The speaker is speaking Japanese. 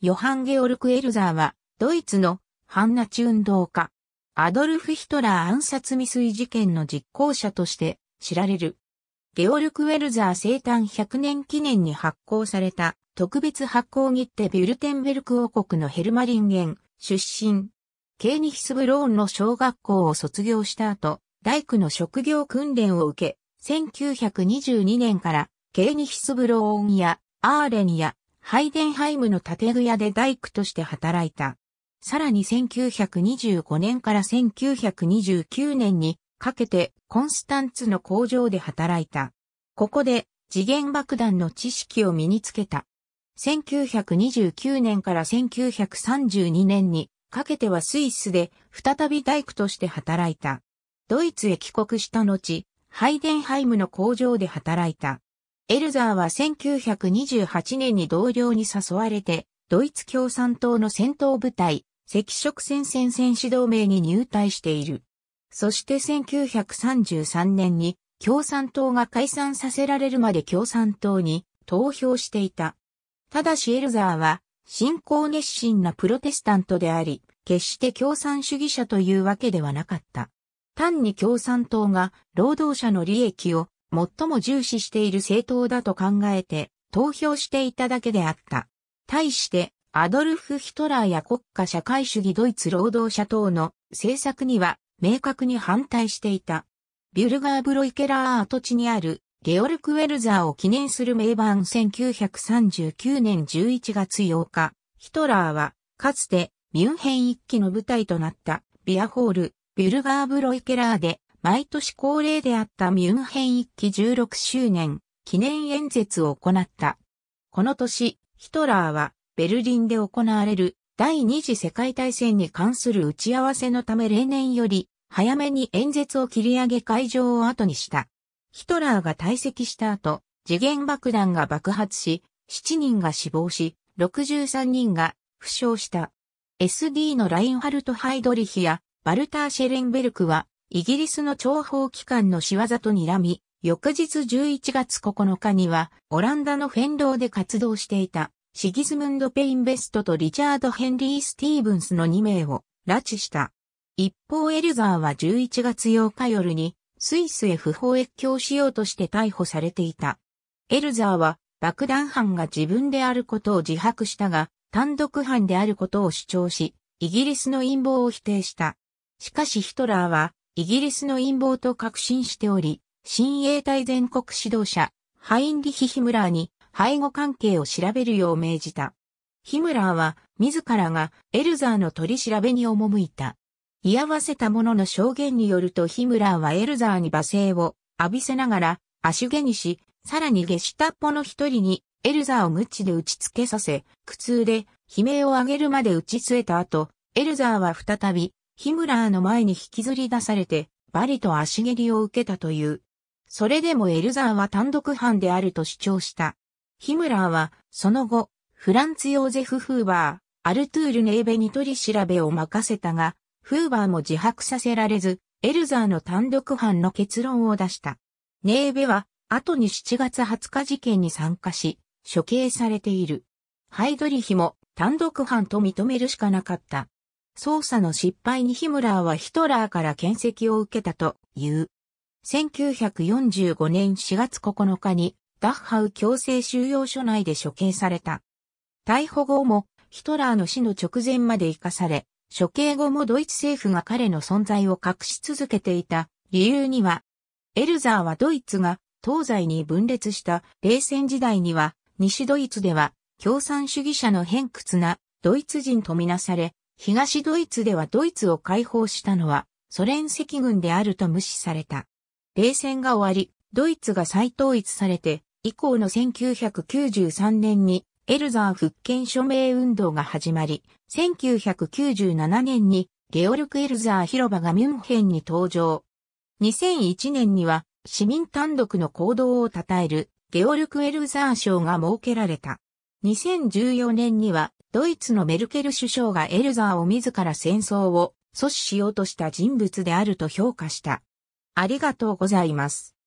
ヨハン・ゲオルク・エルザーは、ドイツのハンナチ運動家、アドルフ・ヒトラー暗殺未遂事件の実行者として知られる。ゲオルク・ウェルザー生誕100年記念に発行された特別発行切手ビュルテンベルク王国のヘルマリンゲン出身。ケーニヒスブローンの小学校を卒業した後、大工の職業訓練を受け、1922年からケーニヒスブローンやアーレンやハイデンハイムの建具屋で大工として働いた。さらに1925年から1929年にかけてコンスタンツの工場で働いた。ここで次元爆弾の知識を身につけた。1929年から1932年にかけてはスイスで再び大工として働いた。ドイツへ帰国した後、ハイデンハイムの工場で働いた。エルザーは1928年に同僚に誘われて、ドイツ共産党の戦闘部隊、赤色戦線戦士同盟に入隊している。そして1933年に共産党が解散させられるまで共産党に投票していた。ただしエルザーは信仰熱心なプロテスタントであり、決して共産主義者というわけではなかった。単に共産党が労働者の利益を最も重視している政党だと考えて投票していただけであった。対して、アドルフ・ヒトラーや国家社会主義ドイツ労働者等の政策には明確に反対していた。ビュルガーブロイケラー跡地にあるゲオルク・ウェルザーを記念する名盤1939年11月8日、ヒトラーはかつてミュンヘン一期の舞台となったビアホール、ビュルガーブロイケラーで毎年恒例であったミュンヘン一期16周年記念演説を行った。この年、ヒトラーはベルリンで行われる第二次世界大戦に関する打ち合わせのため例年より早めに演説を切り上げ会場を後にした。ヒトラーが退席した後、次元爆弾が爆発し、7人が死亡し、63人が負傷した。SD のラインハルト・ハイドリヒやバルター・シェレンベルクはイギリスの諜報機関の仕業と睨み、翌日11月9日には、オランダのフェンローで活動していた、シギズムンド・ペインベストとリチャード・ヘンリー・スティーブンスの2名を拉致した。一方エルザーは11月8日夜に、スイスへ不法越境しようとして逮捕されていた。エルザーは爆弾犯が自分であることを自白したが、単独犯であることを主張し、イギリスの陰謀を否定した。しかしヒトラーは、イギリスの陰謀と確信しており、親衛隊全国指導者、ハインリヒ・ヒムラーに背後関係を調べるよう命じた。ヒムラーは自らがエルザーの取り調べに赴いた。居合わせた者の証言によるとヒムラーはエルザーに罵声を浴びせながら足毛にし、さらに下下ュっぽの一人にエルザーを無知で打ちつけさせ、苦痛で悲鳴を上げるまで打ち据えた後、エルザーは再びヒムラーの前に引きずり出されて、バリと足蹴りを受けたという。それでもエルザーは単独犯であると主張した。ヒムラーは、その後、フランツ・ヨーゼフ・フーバー、アルトゥール・ネーベに取り調べを任せたが、フーバーも自白させられず、エルザーの単独犯の結論を出した。ネーベは、後に7月20日事件に参加し、処刑されている。ハイドリヒも単独犯と認めるしかなかった。捜査の失敗にヒムラーはヒトラーから検責を受けたという。1945年4月9日にダッハウ強制収容所内で処刑された。逮捕後もヒトラーの死の直前まで生かされ、処刑後もドイツ政府が彼の存在を隠し続けていた理由には、エルザーはドイツが東西に分裂した冷戦時代には西ドイツでは共産主義者の偏屈なドイツ人とみなされ、東ドイツではドイツを解放したのはソ連赤軍であると無視された。冷戦が終わり、ドイツが再統一されて、以降の1993年にエルザー復権署名運動が始まり、1997年にゲオルク・エルザー広場がミュンヘンに登場。2001年には市民単独の行動を称えるゲオルク・エルザー賞が設けられた。2014年にはドイツのメルケル首相がエルザーを自ら戦争を阻止しようとした人物であると評価した。ありがとうございます。